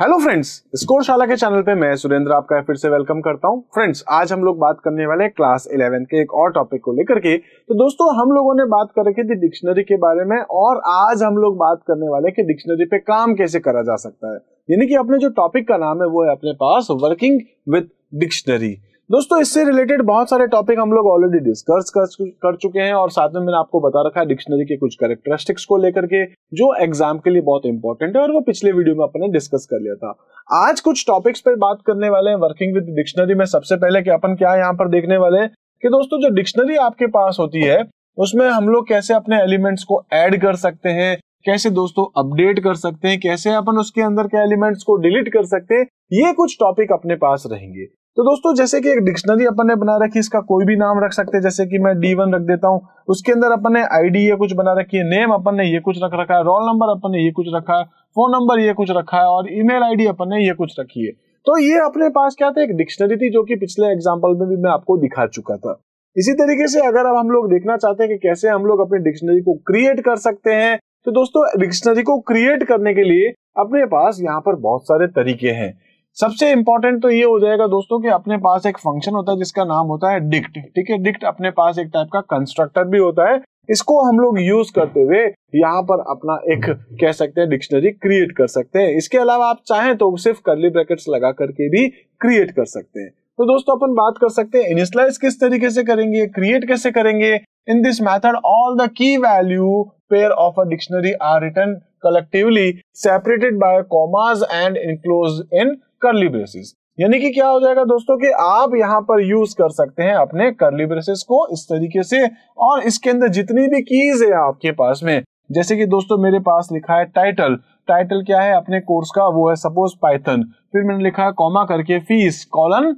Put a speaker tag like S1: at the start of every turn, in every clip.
S1: hello friends शाला के channel पे मैं सुरेंद्र आपका फिर से वेलकम करता हूं फ्रेंड्स आज हम लोग बात करने वाले क्लास इलेवेंथ के एक और टॉपिक को लेकर के तो दोस्तों हम लोगों ने बात कर रखी थी डिक्शनरी के बारे में और आज हम लोग बात करने वाले कि डिक्शनरी पे काम कैसे करा जा सकता है यानी कि अपने जो टॉपिक का नाम है वो है अपने पास वर्किंग विथ डिक्शनरी दोस्तों इससे रिलेटेड बहुत सारे टॉपिक हम लोग ऑलरेडी डिस्कस कर, चुके हैं और साथ में मैंने आपको बता रखा है डिक्शनरी के कुछ करेक्टरिस्टिक्स को लेकर के जो एग्जाम के लिए बहुत इंपॉर्टेंट है और वो पिछले वीडियो में अपने डिस्कस कर लिया था आज कुछ टॉपिक्स पर बात करने वाले हैं वर्किंग विद डिक्शनरी में सबसे पहले कि अपन क्या यहाँ पर देखने वाले हैं कि दोस्तों जो डिक्शनरी आपके पास होती है उसमें हम लोग कैसे अपने एलिमेंट्स को ऐड कर सकते हैं कैसे दोस्तों अपडेट कर सकते हैं कैसे अपन उसके अंदर के एलिमेंट्स को डिलीट कर सकते हैं ये कुछ टॉपिक अपने पास रहेंगे तो दोस्तों जैसे कि एक डिक्शनरी अपन ने बना रखी इसका कोई भी नाम रख सकते हैं जैसे कि मैं डी वन रख देता हूँ उसके अंदर अपन ने आईडी ये कुछ बना रखी है नेम अपन ने ये कुछ रख रखा है रोल नंबर अपन ने ये कुछ रखा है फोन नंबर ये कुछ रखा है और ईमेल आईडी अपन ने ये कुछ रखी है तो ये अपने पास क्या था एक डिक्शनरी थी जो कि पिछले एग्जाम्पल में भी मैं आपको दिखा चुका था इसी तरीके से अगर अब हम लोग देखना चाहते हैं कि कैसे हम लोग अपनी डिक्शनरी को क्रिएट कर सकते हैं तो दोस्तों डिक्शनरी को क्रिएट करने के लिए अपने पास यहाँ पर बहुत सारे तरीके हैं सबसे इंपॉर्टेंट तो ये हो जाएगा दोस्तों कि अपने पास एक फंक्शन होता है जिसका नाम होता है डिक्ट ठीक है डिक्ट अपने पास एक टाइप का कंस्ट्रक्टर भी होता है इसको हम लोग यूज करते हुए यहाँ पर अपना एक कह सकते हैं डिक्शनरी क्रिएट कर सकते हैं इसके अलावा आप चाहें तो सिर्फ करली ब्रैकेट्स लगा करके भी क्रिएट कर सकते हैं तो दोस्तों अपन बात कर सकते हैं इनिशलाइज किस तरीके से करेंगे क्रिएट कैसे करेंगे in this method all the key value pair of a dictionary are written collectively separated by commas and enclosed in curly braces यानी कि क्या हो जाएगा दोस्तों कि आप यहाँ पर यूज कर सकते हैं अपने करली ब्रेसेस को इस तरीके से और इसके अंदर जितनी भी कीज है आपके पास में जैसे कि दोस्तों मेरे पास लिखा है टाइटल टाइटल क्या है अपने कोर्स का वो है सपोज पाइथन फिर मैंने लिखा है कॉमा करके फीस कॉलन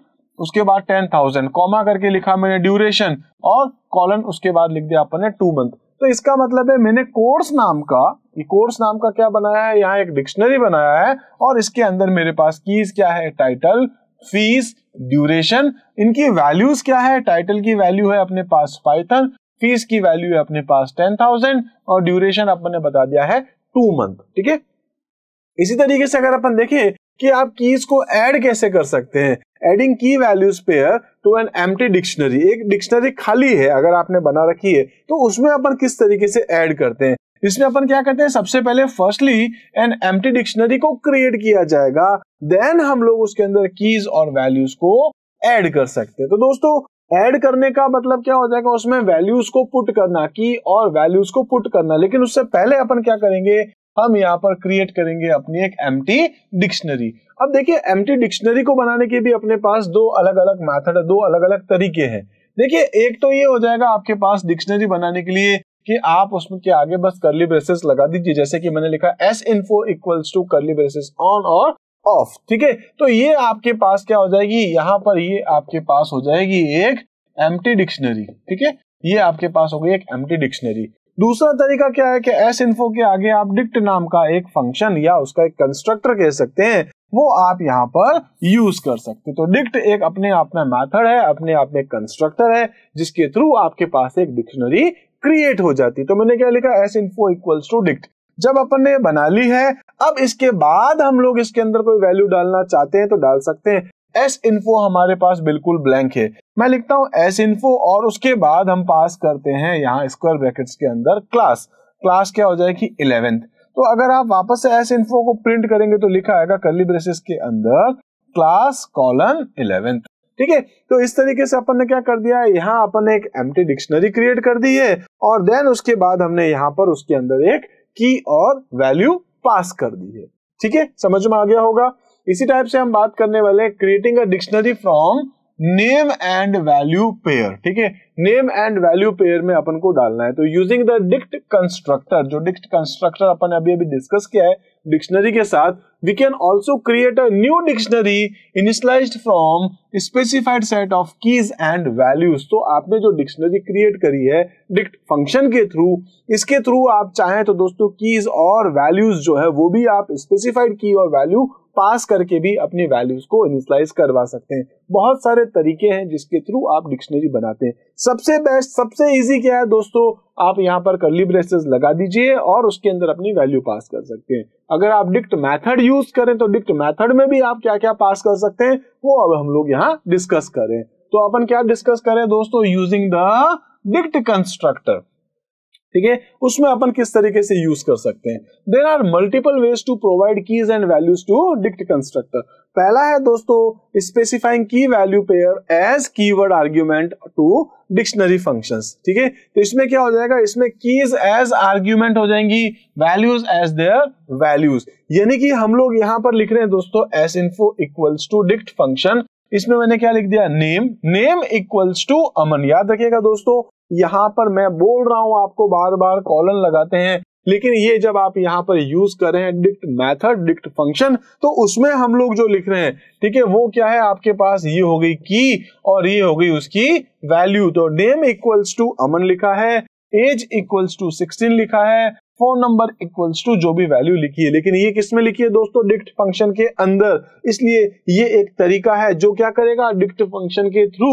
S1: उसके बाद टेन थाउजेंड कॉमा करके लिखा मैंने ड्यूरेशन और कॉलन उसके बाद लिख दिया अपन टू मंथ तो इसका मतलब है मैंने कोर्स नाम का ये कोर्स नाम का क्या बनाया है यहाँ एक डिक्शनरी बनाया है और इसके अंदर मेरे पास कीज क्या है टाइटल फीस ड्यूरेशन इनकी वैल्यूज क्या है टाइटल की वैल्यू है अपने पास पाइथन फीस की वैल्यू है अपने पास टेन थाउजेंड और ड्यूरेशन आपने बता दिया है टू मंथ ठीक है इसी तरीके से अगर अपन देखें कि आप कीज को ऐड कैसे कर सकते हैं adding key values pair to an empty dictionary एक डिक्शनरी खाली है अगर आपने बना रखी है तो उसमें अपन किस तरीके से ऐड करते हैं इसमें अपन क्या करते हैं सबसे पहले फर्स्टली एन एम्प्टी डिक्शनरी को क्रिएट किया जाएगा देन हम लोग उसके अंदर कीज और वैल्यूज को ऐड कर सकते हैं तो दोस्तों ऐड करने का मतलब क्या हो जाएगा उसमें वैल्यूज को पुट करना की और वैल्यूज को पुट करना लेकिन उससे पहले अपन क्या करेंगे हम यहाँ पर क्रिएट करेंगे अपनी एक एम डिक्शनरी अब देखिए एम डिक्शनरी को बनाने के भी अपने पास दो अलग अलग मैथड दो अलग अलग तरीके हैं देखिए एक तो ये हो जाएगा आपके पास डिक्शनरी बनाने के लिए कि आप उसमें के आगे बस करली ब्रेसेस लगा दीजिए जैसे कि मैंने लिखा S info equals to curly braces on और ऑफ ठीक है तो ये आपके पास क्या हो जाएगी यहाँ पर ये आपके पास हो जाएगी एक एम डिक्शनरी ठीक है ये आपके पास हो गई एक एम डिक्शनरी दूसरा तरीका क्या है कि एस इन्फो के आगे आप डिक्ट नाम का एक फंक्शन या उसका एक कंस्ट्रक्टर कह सकते हैं वो आप यहाँ पर यूज कर सकते तो डिक्ट एक अपने आप में मैथड है अपने आप में कंस्ट्रक्टर है जिसके थ्रू आपके पास एक डिक्शनरी क्रिएट हो जाती तो मैंने क्या लिखा S info equals to dict जब अपन ने बना ली है अब इसके बाद हम लोग इसके अंदर कोई वैल्यू डालना चाहते हैं तो डाल सकते हैं एस इन्फो हमारे पास बिल्कुल ब्लैंक है मैं लिखता हूं एस इन्फो और उसके बाद हम पास करते हैं यहाँ स्क्वायर ब्रैकेट्स के अंदर क्लास क्लास क्या हो जाएगी इलेवेंथ तो अगर आप वापस से एस इन्फो को प्रिंट करेंगे तो लिखा आएगा कर्ली ब्रेसेस के अंदर क्लास कॉलन इलेवेंथ ठीक है तो इस तरीके से अपन ने क्या कर दिया है यहाँ अपन ने एक एम्प्टी डिक्शनरी क्रिएट कर दी है और देन उसके बाद हमने यहाँ पर उसके अंदर एक की और वैल्यू पास कर दी है ठीक है समझ में आ गया होगा इसी टाइप से हम बात करने वाले creating a dictionary from name and value pair ठीक है नेम एंड वैल्यू पेयर में अपन को डालना है तो यूजिंग द डिक्ट कंस्ट्रक्टर जो डिक्ट कंस्ट्रक्टर अपन अभी अभी डिस्कस किया है डिक्शनरी के साथ we can also create a new dictionary initialize from specified set of keys and values तो आपने जो डिक्शनरी क्रिएट करी है डिक्ट फंक्शन के थ्रू इसके थ्रू आप चाहें तो दोस्तों कीज और वैल्यूज जो है वो भी आप स्पेसिफाइड की और वैल्यू पास करके भी अपने वैल्यूज को इनिशलाइज करवा सकते हैं बहुत सारे तरीके हैं जिसके थ्रू आप डिक्शनरी बनाते हैं सबसे बेस्ट सबसे इजी क्या है दोस्तों आप यहाँ पर कर्ली ब्रेसेस लगा दीजिए और उसके अंदर अपनी वैल्यू पास कर सकते हैं अगर आप डिक्ट मैथड यूज करें तो डिक्ट मैथड में भी आप क्या क्या पास कर सकते हैं वो अब हम लोग यहाँ डिस्कस करें तो अपन क्या डिस्कस करें दोस्तों यूजिंग द डिक्ट कंस्ट्रक्टर ठीक है उसमें अपन किस तरीके से यूज कर सकते हैं there are multiple ways to provide keys and values to dict constructor पहला है दोस्तों specifying key value pair as keyword argument to dictionary functions ठीक है तो इसमें क्या हो जाएगा इसमें कीज एज आर्ग्यूमेंट हो जाएंगी वैल्यूज एज देयर वैल्यूज यानी कि हम लोग यहां पर लिख रहे हैं दोस्तों S info equals to dict function इसमें मैंने क्या लिख दिया name name equals to Aman याद रखिएगा दोस्तों यहाँ पर मैं बोल रहा हूँ आपको बार बार कॉलन लगाते हैं लेकिन ये जब आप यहाँ पर यूज कर रहे हैं डिक्ट मैथड डिक्ट फंक्शन तो उसमें हम लोग जो लिख रहे हैं ठीक है वो क्या है आपके पास ये हो गई की और ये हो गई उसकी वैल्यू तो नेम इक्वल्स टू अमन लिखा है एज इक्वल्स टू सिक्सटीन लिखा है फोन नंबर इक्वल्स टू जो भी वैल्यू लिखी है लेकिन ये किसमें लिखी है दोस्तों डिक्ट फंक्शन के अंदर इसलिए ये एक तरीका है जो क्या करेगा डिक्ट फंक्शन के थ्रू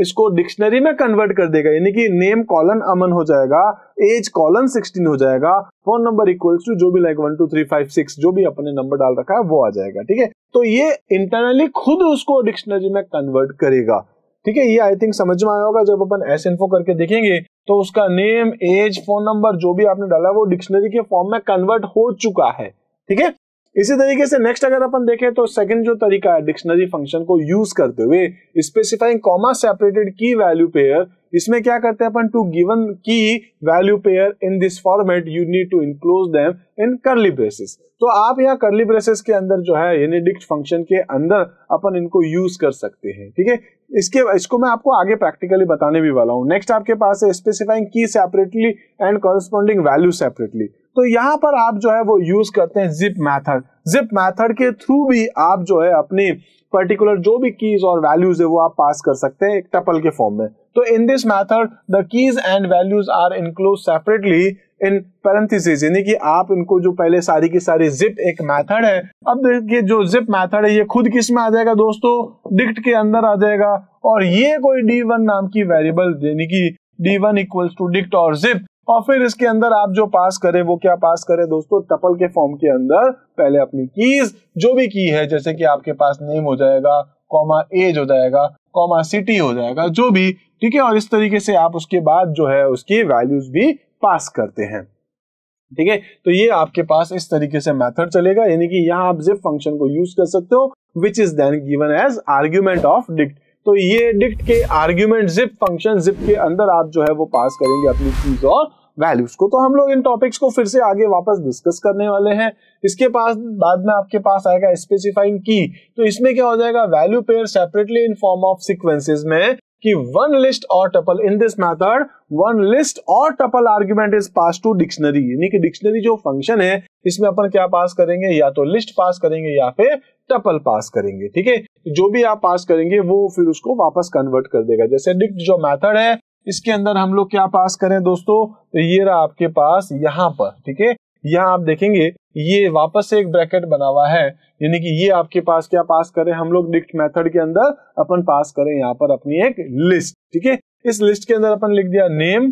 S1: इसको डिक्शनरी में कन्वर्ट कर देगा यानी कि नेम कॉलन अमन हो जाएगा एज कॉलन सिक्सटीन हो जाएगा फोन नंबर इक्वल्स टू जो भी like one two three five six जो भी अपने नंबर डाल रखा है वो आ जाएगा ठीक है तो ये इंटरनली खुद उसको डिक्शनरी में कन्वर्ट करेगा ठीक है ये आई थिंक समझ में आया होगा जब अपन एस इन्फो करके देखेंगे तो उसका नेम एज फोन नंबर जो भी आपने डाला वो डिक्शनरी के फॉर्म में कन्वर्ट हो चुका है ठीक है इसी तरीके से नेक्स्ट अगर अपन देखें तो सेकंड जो तरीका है डिक्शनरी फंक्शन को यूज करते हुए specifying comma separated key value pair इसमें क्या करते हैं अपन to given key value pair in this format you need to enclose them in curly braces तो आप यहाँ करली ब्रेसेस के अंदर जो है यानी डिक्ट फंक्शन के अंदर अपन इनको यूज कर सकते हैं ठीक है इसके इसको मैं आपको आगे प्रैक्टिकली बताने भी वाला हूँ नेक्स्ट आपके पास है specifying key separately and corresponding value separately तो यहाँ पर आप जो है वो यूज करते हैं जिप मैथड जिप मैथड के थ्रू भी आप जो है अपने पर्टिकुलर जो भी कीज और वैल्यूज है वो आप पास कर सकते हैं एक टपल के फॉर्म में तो in this method the keys and values are enclose separately in parenthesis यानी कि आप इनको जो पहले सारी की सारी जिप एक मैथड है अब देखिए जो जिप मैथड है ये खुद किस में आ जाएगा दोस्तों डिक्ट के अंदर आ जाएगा और ये कोई डी वन नाम की वेरिएबल यानी कि D one equals to dict और जिप और फिर इसके अंदर आप जो पास करें वो क्या पास करें दोस्तों टपल के फॉर्म के अंदर पहले अपनी कीज जो भी की है जैसे कि आपके पास नेम हो जाएगा कॉमा एज हो जाएगा कॉमा सिटी हो जाएगा जो भी ठीक है और इस तरीके से आप उसके बाद जो है उसकी वैल्यूज भी पास करते हैं ठीक है तो ये आपके पास इस तरीके से मेथड चलेगा यानी कि यहाँ आप जिप फंक्शन को यूज कर सकते हो which is then given as argument of dict तो ये डिक्ट के आर्ग्यूमेंट जिप फंक्शन जिप के अंदर आप जो है वो पास करेंगे अपनी चीज और वैल्यूज को तो हम लोग इन टॉपिक्स को फिर से आगे वापस डिस्कस करने वाले हैं इसके पास बाद में आपके पास आएगा स्पेसिफाइंग की तो इसमें क्या हो जाएगा value pair separately in form of sequences में कि वन लिस्ट और tuple in this method one list और tuple argument is pass to dictionary यानी कि डिक्शनरी जो फंक्शन है इसमें अपन क्या पास करेंगे या तो लिस्ट पास करेंगे या फिर टपल पास करेंगे ठीक है जो भी आप पास करेंगे वो फिर उसको वापस कन्वर्ट कर देगा जैसे डिक्ट जो मैथड है इसके अंदर हम लोग क्या पास करें दोस्तों तो ये रहा आपके पास यहाँ पर ठीक है यहाँ आप देखेंगे ये वापस से एक ब्रैकेट बना हुआ है यानी कि ये आपके पास क्या पास करें हम लोग डिक्ट मेथड के अंदर अपन पास करें यहाँ पर अपनी एक लिस्ट ठीक है इस लिस्ट के अंदर अपन लिख दिया नेम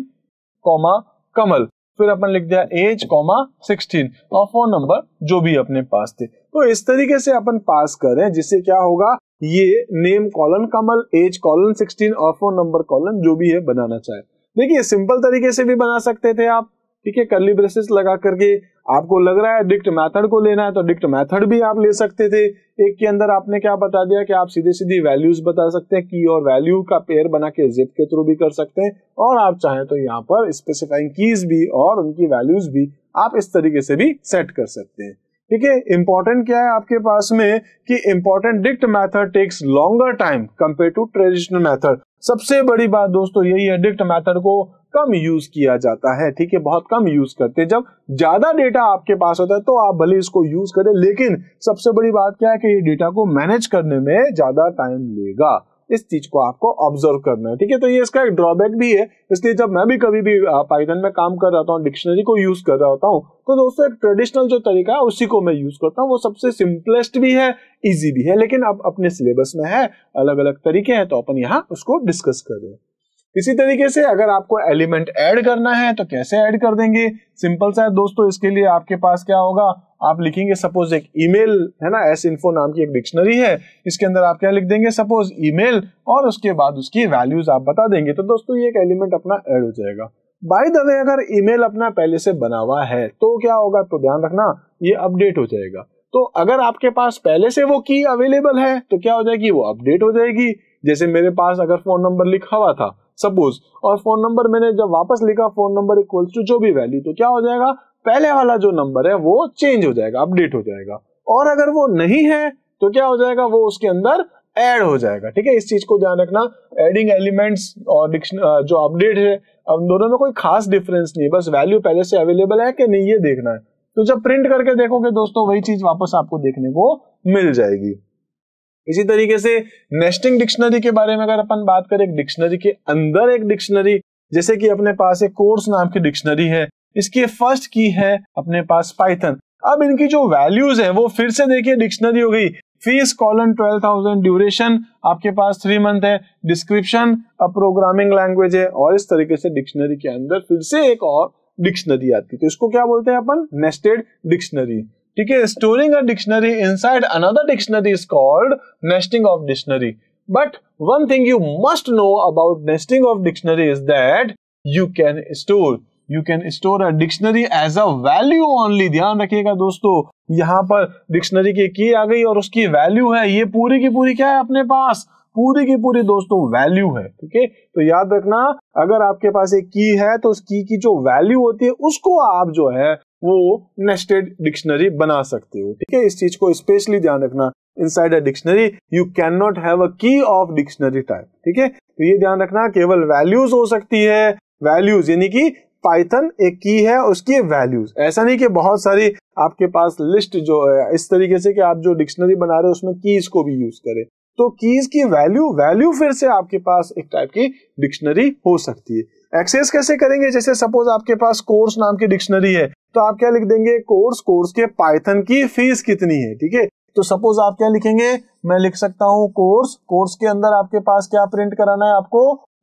S1: कॉमा कमल फिर अपन लिख दिया एज कॉमा सिक्सटीन और फोन नंबर जो भी अपने पास थे तो इस तरीके से अपन पास करें जिससे क्या होगा ये name colon Kamal age colon sixteen और फोन नंबर कॉलन जो भी है बनाना चाहे देखिए सिंपल तरीके से भी बना सकते थे आप ठीक है कर्ली ब्रेसेस लगा करके आपको लग रहा है डिक्ट मेथड को लेना है तो डिक्ट मेथड भी आप ले सकते थे एक के अंदर आपने क्या बता दिया कि आप सीधे सीधे वैल्यूज बता सकते हैं की और वैल्यू का पेयर बना के जिप के थ्रू भी कर सकते हैं और आप चाहें तो यहाँ पर स्पेसिफाइंग कीज भी और उनकी वैल्यूज भी आप इस तरीके से भी सेट कर सकते हैं ठीक है इंपॉर्टेंट क्या है आपके पास में कि important dict method takes longer time compare to traditional method सबसे बड़ी बात दोस्तों यही है डिक्ट मैथड को कम यूज किया जाता है ठीक है बहुत कम यूज करते हैं जब ज्यादा डेटा आपके पास होता है तो आप भले इसको यूज करें लेकिन सबसे बड़ी बात क्या है कि ये डेटा को मैनेज करने में ज्यादा टाइम लेगा इस चीज को आपको ऑब्जर्व करना है ठीक है तो ये इसका एक ड्रॉबैक भी है इसलिए जब मैं भी कभी भी पाइथन में काम कर रहा हूँ डिक्शनरी को यूज कर रहा होता हूँ तो दोस्तों एक ट्रेडिशनल जो तरीका है उसी को मैं यूज करता हूँ वो सबसे सिंपलेस्ट भी है इजी भी है लेकिन अब अपने सिलेबस में है अलग अलग तरीके हैं तो अपन यहाँ उसको डिस्कस करें इसी तरीके से अगर आपको एलिमेंट ऐड करना है तो कैसे ऐड कर देंगे सिंपल सा है दोस्तों इसके लिए आपके पास क्या होगा आप लिखेंगे सपोज एक ईमेल है ना एस इन्फो नाम की एक डिक्शनरी है इसके अंदर आप क्या लिख देंगे सपोज ईमेल और उसके बाद उसकी वैल्यूज आप बता देंगे तो दोस्तों ये एक एलिमेंट अपना ऐड हो जाएगा बाई द वे अगर ईमेल अपना पहले से बना हुआ है तो क्या होगा तो ध्यान रखना ये अपडेट हो जाएगा तो अगर आपके पास पहले से वो की अवेलेबल है तो क्या हो जाएगी वो अपडेट हो जाएगी जैसे मेरे पास अगर फोन नंबर लिखा हुआ था सपोज और फोन नंबर मैंने जब वापस लिखा फोन नंबर इक्वल्स टू जो भी वैल्यू तो क्या हो जाएगा पहले वाला जो नंबर है वो चेंज हो जाएगा अपडेट हो जाएगा और अगर वो नहीं है तो क्या हो जाएगा वो उसके अंदर एड हो जाएगा ठीक है इस चीज को ध्यान रखना एडिंग एलिमेंट्स और जो अपडेट है अब दोनों में कोई खास डिफरेंस नहीं है बस वैल्यू पहले से अवेलेबल है कि नहीं ये देखना है तो जब प्रिंट करके देखोगे दोस्तों वही चीज वापस आपको देखने को मिल जाएगी इसी तरीके से नेस्टिंग डिक्शनरी के बारे में अगर अपन बात करें एक डिक्शनरी के अंदर एक डिक्शनरी जैसे कि अपने पास एक कोर्स नाम की डिक्शनरी है इसकी फर्स्ट की है अपने पास पाइथन अब इनकी जो वैल्यूज है वो फिर से देखिए डिक्शनरी हो गई fees colon twelve thousand duration आपके पास थ्री मंथ है डिस्क्रिप्शन अब प्रोग्रामिंग लैंग्वेज है और इस तरीके से डिक्शनरी के अंदर फिर से एक और डिक्शनरी आती है तो इसको क्या बोलते हैं अपन नेस्टेड डिक्शनरी ठीक है storing a dictionary inside another dictionary is called nesting of dictionary but one thing you must know about nesting of dictionary is that you can store you can store a dictionary as a value only ध्यान रखिएगा दोस्तों यहां पर dictionary की की आ गई और उसकी वैल्यू है ये पूरी की पूरी क्या है अपने पास पूरी की पूरी दोस्तों वैल्यू है ठीक है तो याद रखना अगर आपके पास एक की है तो उस की की जो वैल्यू होती है उसको आप जो है वो नेस्टेड डिक्शनरी बना सकते हो ठीक है इस चीज को स्पेशली ध्यान रखना inside a dictionary you can not have a key of dictionary type ठीक है तो ये ध्यान रखना केवल वैल्यूज हो सकती है वैल्यूज यानी कि पाइथन एक की है उसकी वैल्यूज ऐसा नहीं कि बहुत सारी आपके पास लिस्ट जो है इस तरीके से कि आप जो डिक्शनरी बना रहे हो उसमें कीज को भी यूज करें तो कीज की वैल्यू वैल्यू फिर से आपके पास एक टाइप की डिक्शनरी हो सकती है एक्सेस कैसे करेंगे जैसे सपोज आपके पास कोर्स नाम की डिक्शनरी है तो आप क्या लिख देंगे कोर्स कोर्स के पाइथन की फीस कितनी है ठीक है तो सपोज आप क्या लिखेंगे मैं लिख सकता हूं कोर्स कोर्स के अंदर आपके पास क्या प्रिंट कराना है आपको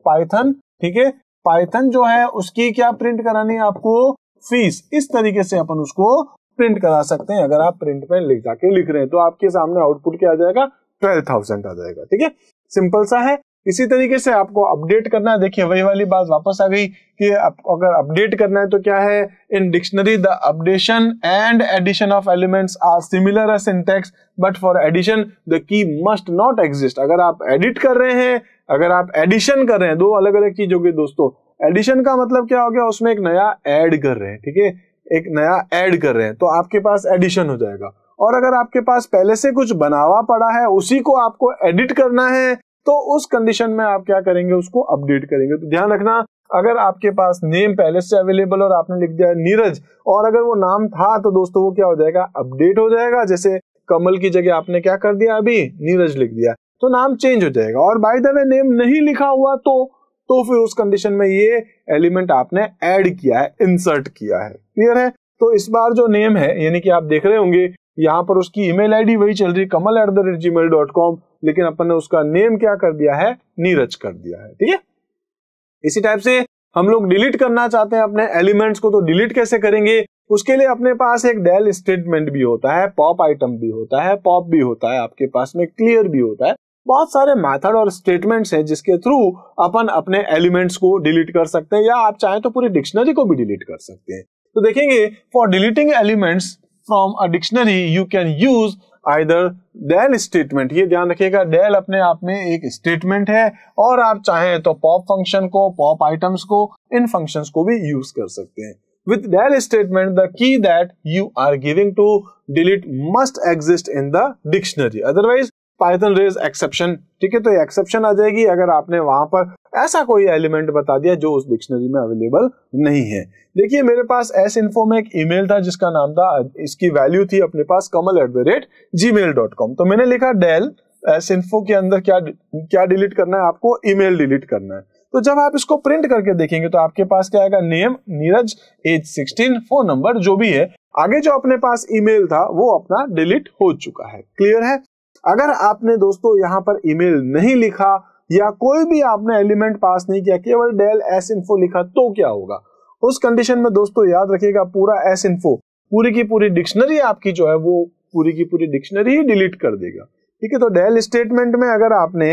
S1: पाइथन ठीक है पाइथन जो है उसकी क्या प्रिंट करानी है आपको फीस इस तरीके से अपन उसको प्रिंट करा सकते हैं अगर आप प्रिंट पे लिख जाके लिख रहे हैं तो आपके सामने आउटपुट क्या आ जाएगा ट्वेल्व थाउजेंड आ जाएगा ठीक है सिंपल सा है इसी तरीके से आपको अपडेट करना है देखिए वही वाली बात वापस आ गई कि आप अगर अपडेट करना है तो क्या है in dictionary the updation and addition of elements are similar syntax but for addition the key must not exist अगर आप एडिट कर रहे हैं अगर आप एडिशन कर रहे हैं दो अलग अलग चीज होगी दोस्तों एडिशन का मतलब क्या हो गया उसमें एक नया एड कर रहे हैं ठीक है एक नया एड कर रहे हैं तो आपके पास एडिशन हो जाएगा और अगर आपके पास पहले से कुछ बनावा पड़ा है उसी को आपको एडिट करना है तो उस कंडीशन में आप क्या करेंगे उसको अपडेट करेंगे तो ध्यान रखना अगर आपके पास नेम पहले से अवेलेबल और आपने लिख दिया नीरज और अगर वो नाम था तो दोस्तों वो क्या हो जाएगा अपडेट हो जाएगा जैसे कमल की जगह आपने क्या कर दिया अभी नीरज लिख दिया तो नाम चेंज हो जाएगा और बाय द वे नेम नहीं लिखा हुआ तो तो फिर उस कंडीशन में ये एलिमेंट आपने ऐड किया है इंसर्ट किया है क्लियर है तो इस बार जो नेम है यानी कि आप देख रहे होंगे यहाँ पर उसकी ईमेल आईडी वही चल रही Kamal at the rate G mail dot com लेकिन अपन ने उसका नेम क्या कर दिया है नीरज कर दिया है ठीक है इसी टाइप से हम लोग डिलीट करना चाहते हैं अपने एलिमेंट्स को तो डिलीट कैसे करेंगे उसके लिए अपने पास एक डेल स्टेटमेंट भी होता है पॉप आइटम भी होता है पॉप भी होता है आपके पास में क्लियर भी होता है बहुत सारे मेथड और स्टेटमेंट्स हैं जिसके थ्रू अपन अपने एलिमेंट्स को डिलीट कर सकते हैं या आप चाहें तो पूरी डिक्शनरी को भी डिलीट कर सकते हैं तो देखेंगे for deleting elements from a dictionary you can use either del statement ये ध्यान रखिएगा डेल अपने आप में एक स्टेटमेंट है और आप चाहें तो पॉप फंक्शन को पॉप आइटम्स को इन फंक्शंस को भी यूज कर सकते हैं with del statement the key that you are giving to delete must exist in the dictionary otherwise Python raise exception ठीक है तो एक्सेप्शन आ जाएगी अगर आपने वहां पर ऐसा कोई एलिमेंट बता दिया जो उस डिक्शनरी में अवेलेबल नहीं है देखिए मेरे पास एस इन्फो में एक ईमेल था जिसका नाम था इसकी वैल्यू थी अपने पास Kamal at the rate G mail dot com तो मैंने लिखा डेल एस इन्फो के अंदर क्या क्या डिलीट करना है आपको ईमेल डिलीट करना है तो जब आप इसको प्रिंट करके देखेंगे तो आपके पास क्या आएगा name Neeraj age sixteen phone number जो भी है आगे जो अपने पास ईमेल था वो अपना डिलीट हो चुका है क्लियर है अगर आपने दोस्तों यहाँ पर ईमेल नहीं लिखा या कोई भी आपने एलिमेंट पास नहीं किया केवल डेल एस इन्फो लिखा तो क्या होगा उस कंडीशन में दोस्तों याद रखिएगा पूरा एस इन्फो पूरी की पूरी डिक्शनरी आपकी जो है वो पूरी की पूरी डिक्शनरी ही डिलीट कर देगा ठीक है तो डेल स्टेटमेंट में अगर आपने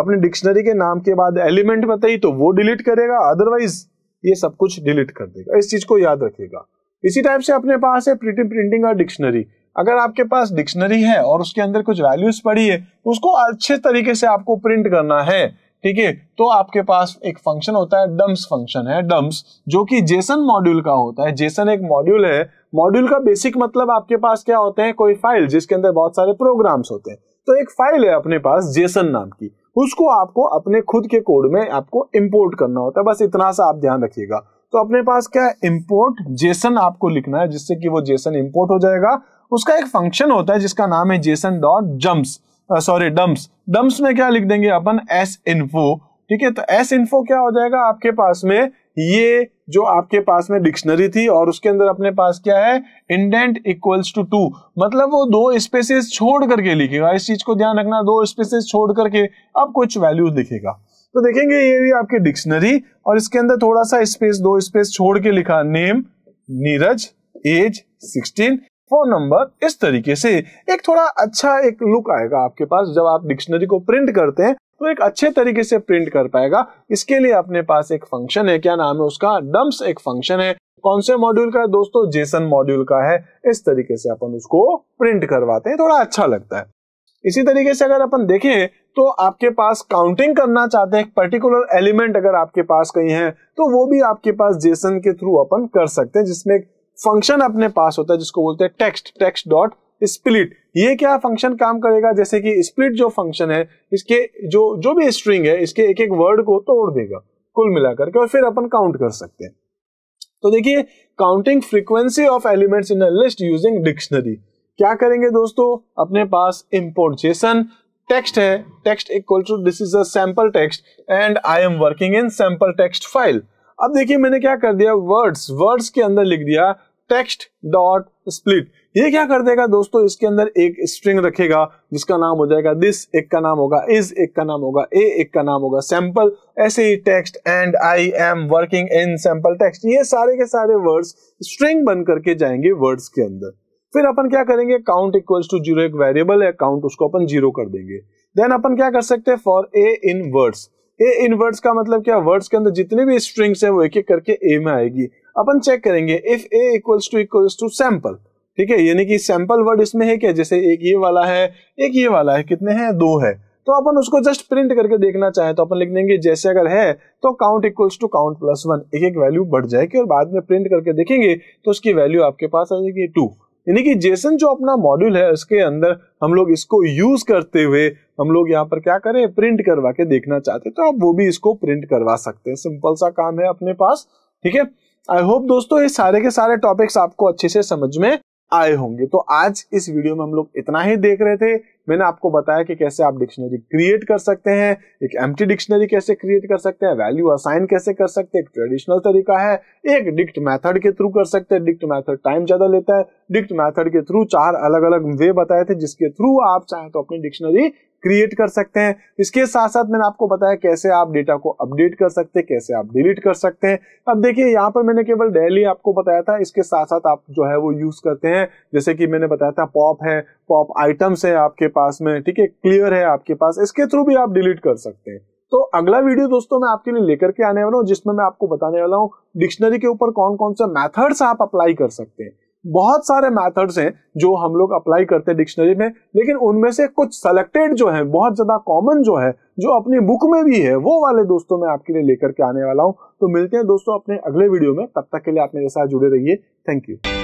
S1: अपने डिक्शनरी के नाम के बाद एलिमेंट बताई तो वो डिलीट करेगा अदरवाइज ये सब कुछ डिलीट कर देगा इस चीज को याद रखिएगा इसी टाइप से अपने पास है प्रिंटिंग और डिक्शनरी अगर आपके पास डिक्शनरी है और उसके अंदर कुछ वैल्यूज पड़ी है तो उसको अच्छे तरीके से आपको प्रिंट करना है ठीक है तो आपके पास एक फंक्शन होता है डम्स फंक्शन है डम्स जो कि जेसन मॉड्यूल का होता है जेसन एक मॉड्यूल है मॉड्यूल का बेसिक मतलब आपके पास क्या होते हैं कोई फाइल जिसके अंदर बहुत सारे प्रोग्राम्स होते हैं तो एक फाइल है अपने पास जेसन नाम की उसको आपको अपने खुद के कोड में आपको इम्पोर्ट करना होता है बस इतना सा आप ध्यान रखिएगा तो अपने पास क्या है इम्पोर्ट जेसन आपको लिखना है जिससे कि वो जेसन इम्पोर्ट हो जाएगा उसका एक फंक्शन होता है जिसका नाम है JSON dot jumps sorry dumps dumps में क्या लिख देंगे अपन एस इन्फो ठीक है तो एस इन्फो क्या हो जाएगा आपके पास में ये जो आपके पास में डिक्शनरी थी और उसके अंदर अपने पास क्या है इंडेंट इक्वल्स टू टू मतलब वो दो स्पेसेस छोड़ करके लिखेगा इस चीज को ध्यान रखना दो स्पेसेस छोड़ करके अब कुछ वैल्यूज लिखेगा तो देखेंगे ये भी आपकी डिक्शनरी और इसके अंदर थोड़ा सा स्पेस दो स्पेस छोड़ के लिखा name Neeraj age 16 phone number इस तरीके से एक थोड़ा अच्छा एक लुक आएगा आपके पास जब आप डिक्शनरी को प्रिंट करते हैं तो एक अच्छे तरीके से प्रिंट कर पाएगा इसके लिए अपने पास एक फंक्शन है क्या नाम है उसका डम्स एक फंक्शन है कौन से मॉड्यूल का है दोस्तों जेसन मॉड्यूल का है इस तरीके से अपन उसको प्रिंट करवाते हैं थोड़ा अच्छा लगता है इसी तरीके से अगर अपन देखें तो आपके पास काउंटिंग करना चाहते हैं पर्टिकुलर एलिमेंट अगर आपके पास कहीं है तो वो भी आपके पास जेसन के थ्रू अपन कर सकते हैं जिसमें फंक्शन अपने पास होता है जिसको बोलते हैं टेक्स्ट टेक्स्ट डॉट स्प्लिट ये क्या फंक्शन काम करेगा जैसे कि स्प्लिट जो फंक्शन है इसके जो जो भी स्ट्रिंग है इसके एक एक वर्ड को तोड़ देगा कुल मिलाकर के और फिर अपन काउंट कर सकते हैं तो देखिए counting frequency of elements in a list using dictionary क्या करेंगे दोस्तों अपने पास इम्पोर्टेशन टेक्स्ट है text equal to this is a text and I am working in sample text file अब देखिए मैंने क्या कर दिया वर्ड्स वर्ड्स के अंदर लिख दिया टेक्स्ट डॉट स्प्लिट ये क्या कर देगा दोस्तों इसके अंदर एक स्ट्रिंग रखेगा जिसका नाम हो जाएगा दिस एक का नाम होगा इज एक का नाम होगा ए एक का नाम होगा सैंपल ऐसे ही text and I am working in sample text ये सारे के सारे वर्ड्स स्ट्रिंग बन करके जाएंगे वर्ड्स के अंदर फिर अपन क्या करेंगे काउंट इक्वल्स टू जीरो एक वेरिएबल है काउंट उसको अपन जीरो कर देंगे देन अपन क्या कर सकते हैं for a in words a in words का मतलब क्या वर्ड्स के अंदर जितने भी स्ट्रिंग्स हैं वो एक एक करके ए में आएगी अपन चेक करेंगे if a equals to equals to sample ठीक है यानी कि सैंपल वर्ड इसमें है क्या जैसे एक ये वाला है एक ये वाला है कितने हैं दो है तो अपन उसको जस्ट प्रिंट करके देखना चाहे तो अपन लिख देंगे जैसे अगर है तो count equals to count plus one एक एक वैल्यू बढ़ जाएगी और बाद में प्रिंट करके देखेंगे तो उसकी वैल्यू आपके पास आ जाएगी टू यानी कि जेसन जो अपना मॉड्यूल है उसके अंदर हम लोग इसको यूज करते हुए हम लोग यहाँ पर क्या करें प्रिंट करवा के देखना चाहते तो आप वो भी इसको प्रिंट करवा सकते हैं सिंपल सा काम है अपने पास ठीक है आई होप दोस्तों ये सारे के सारे टॉपिक्स आपको अच्छे से समझ में आए होंगे तो आज इस वीडियो में हम लोग इतना ही देख रहे थे मैंने आपको बताया कि कैसे आप डिक्शनरी क्रिएट कर सकते हैं एक एम डिक्शनरी कैसे क्रिएट कर सकते हैं वैल्यू असाइन कैसे कर सकते हैं एक ट्रेडिशनल तरीका है एक डिक्ट मेथड के थ्रू कर सकते हैं डिक्ट मेथड टाइम ज्यादा लेता है डिक्ट मेथड के थ्रू चार अलग अलग वे बताए थे जिसके थ्रू आप चाहें तो अपनी डिक्शनरी क्रिएट कर सकते हैं इसके साथ साथ मैंने आपको बताया कैसे आप डेटा को अपडेट कर सकते हैं कैसे आप डिलीट कर सकते हैं अब देखिए यहाँ पर मैंने केवल डेली आपको बताया था इसके साथ साथ आप जो है वो यूज करते हैं जैसे कि मैंने बताया था पॉप है पॉप आइटम्स है आपके पास में ठीक है क्लियर है आपके पास इसके थ्रू भी आप डिलीट कर सकते हैं तो अगला वीडियो दोस्तों मैं आपके लिए लेकर के आने वाला हूँ जिसमें मैं आपको बताने वाला हूँ डिक्शनरी के ऊपर कौन कौन सा मैथड्स आप अप्लाई कर सकते हैं बहुत सारे मैथड्स हैं जो हम लोग अप्लाई करते हैं डिक्शनरी में लेकिन उनमें से कुछ सेलेक्टेड जो है बहुत ज़्यादा कॉमन जो है जो अपनी बुक में भी है वो वाले दोस्तों मैं आपके लिए लेकर के आने वाला हूं तो मिलते हैं दोस्तों अपने अगले वीडियो में तब तक के लिए आप मेरे साथ जुड़े रहिए थैंक यू